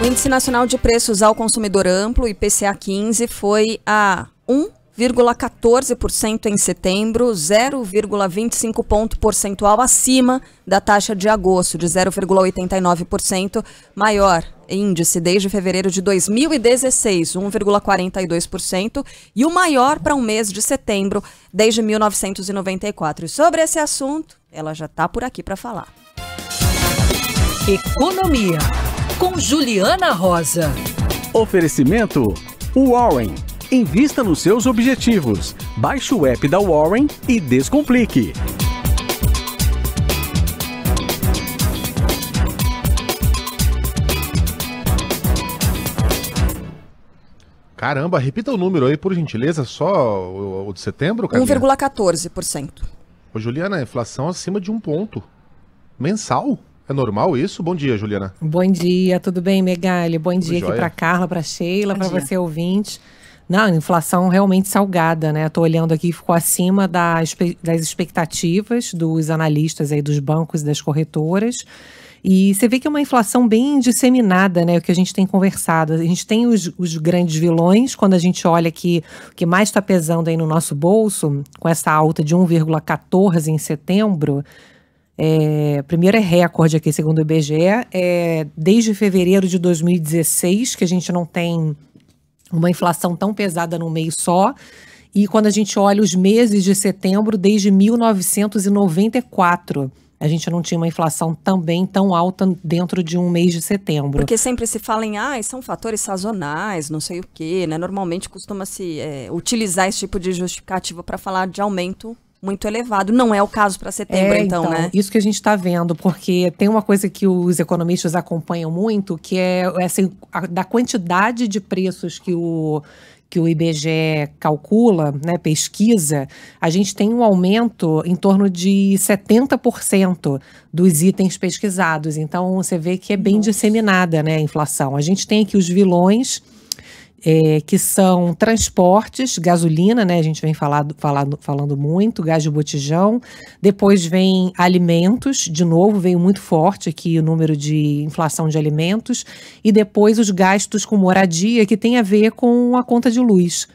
O Índice Nacional de Preços ao Consumidor Amplo, IPCA 15, foi a 1,14% em setembro, 0,25 ponto percentual acima da taxa de agosto, de 0,89%, maior índice desde fevereiro de 2016, 1,42%, e o maior para um mês de setembro desde 1994. E sobre esse assunto, ela já está por aqui para falar. Economia com Juliana Rosa. Oferecimento Warren. Invista nos seus objetivos. Baixe o app da Warren e descomplique. Caramba, repita o número aí, por gentileza, só o de setembro, cara. 1,14%. Ô, Juliana, inflação acima de um ponto. Mensal? É normal isso? Bom dia, Juliana. Bom dia, tudo bem, Megali? Bom dia aqui para Carla, para Sheila, para você ouvinte. Não, inflação realmente salgada, né? Estou olhando aqui, ficou acima das, das expectativas dos analistas aí, dos bancos e das corretoras. E você vê que é uma inflação bem disseminada, né? O que a gente tem conversado. A gente tem os, os grandes vilões, quando a gente olha que o que mais está pesando aí no nosso bolso, com essa alta de 1,14 em setembro, é, primeiro é recorde aqui, segundo o IBGE, é desde fevereiro de 2016 que a gente não tem uma inflação tão pesada num mês só. E quando a gente olha os meses de setembro, desde 1994, a gente não tinha uma inflação também tão alta dentro de um mês de setembro. Porque sempre se fala em, ah, são fatores sazonais, não sei o quê, né? Normalmente costuma-se é, utilizar esse tipo de justificativa para falar de aumento muito elevado. Não é o caso para setembro, é, então, então, né? Isso que a gente está vendo, porque tem uma coisa que os economistas acompanham muito, que é essa a, da quantidade de preços que o que o IBGE calcula, né, pesquisa, a gente tem um aumento em torno de 70% dos itens pesquisados. Então, você vê que é bem Nossa. disseminada né, a inflação. A gente tem aqui os vilões, é, que são transportes, gasolina, né? A gente vem falado, falado, falando muito, gás de botijão. Depois vem alimentos, de novo, veio muito forte aqui o número de inflação de alimentos. E depois os gastos com moradia, que tem a ver com a conta de luz.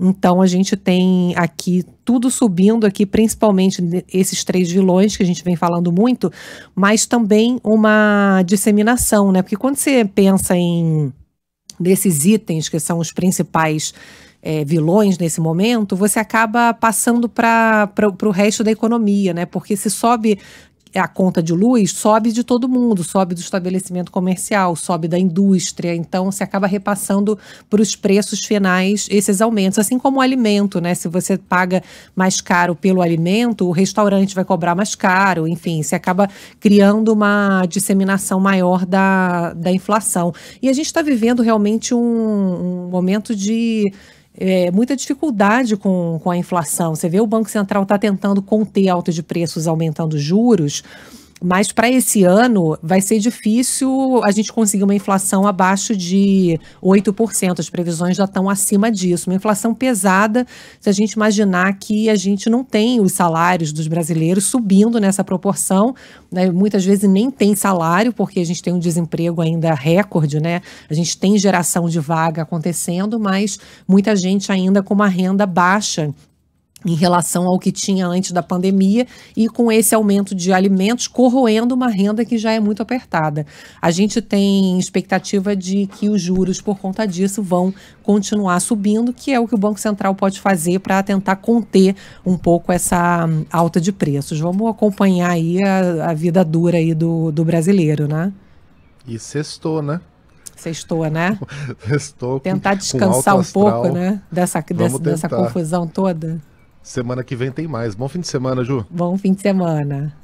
Então a gente tem aqui tudo subindo aqui, principalmente esses três vilões que a gente vem falando muito, mas também uma disseminação, né? Porque quando você pensa em desses itens que são os principais é, vilões nesse momento, você acaba passando para o resto da economia, né? Porque se sobe a conta de luz sobe de todo mundo, sobe do estabelecimento comercial, sobe da indústria, então se acaba repassando para os preços finais esses aumentos, assim como o alimento, né? Se você paga mais caro pelo alimento, o restaurante vai cobrar mais caro, enfim, se acaba criando uma disseminação maior da, da inflação. E a gente está vivendo realmente um, um momento de é, muita dificuldade com, com a inflação. Você vê o Banco Central está tentando conter alta de preços aumentando juros, mas para esse ano vai ser difícil a gente conseguir uma inflação abaixo de 8%. As previsões já estão acima disso. Uma inflação pesada, se a gente imaginar que a gente não tem os salários dos brasileiros subindo nessa proporção. Né? Muitas vezes nem tem salário, porque a gente tem um desemprego ainda recorde, né? A gente tem geração de vaga acontecendo, mas muita gente ainda com uma renda baixa em relação ao que tinha antes da pandemia e com esse aumento de alimentos corroendo uma renda que já é muito apertada. A gente tem expectativa de que os juros por conta disso vão continuar subindo, que é o que o Banco Central pode fazer para tentar conter um pouco essa hum, alta de preços. Vamos acompanhar aí a, a vida dura aí do, do brasileiro, né? E sextou, né? Sextou, né? Sextou. Tentar descansar um pouco, né? Dessa, dessa, dessa confusão toda. Semana que vem tem mais. Bom fim de semana, Ju. Bom fim de semana.